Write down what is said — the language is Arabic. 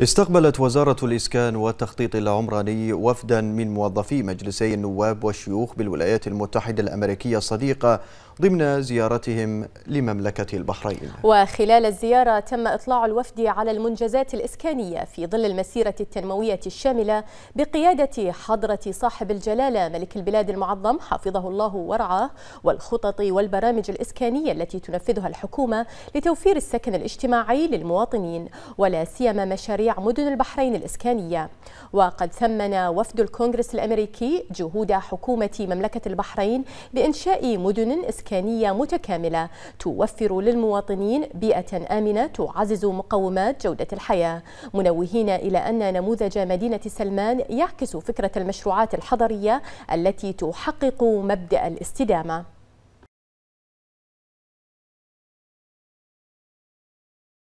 استقبلت وزارة الإسكان والتخطيط العمراني وفدا من موظفي مجلسي النواب والشيوخ بالولايات المتحدة الأمريكية الصديقة ضمن زيارتهم لمملكة البحرين وخلال الزيارة تم إطلاع الوفد على المنجزات الإسكانية في ظل المسيرة التنموية الشاملة بقيادة حضرة صاحب الجلالة ملك البلاد المعظم حفظه الله ورعاه والخطط والبرامج الإسكانية التي تنفذها الحكومة لتوفير السكن الاجتماعي للمواطنين ولا سيما مشاريع مدن البحرين الإسكانية وقد ثمن وفد الكونغرس الأمريكي جهود حكومة مملكة البحرين بإنشاء مدن إسكانية إسكانية متكاملة توفر للمواطنين بيئة آمنة تعزز مقومات جودة الحياة منوهين إلى أن نموذج مدينة سلمان يعكس فكرة المشروعات الحضرية التي تحقق مبدأ الاستدامة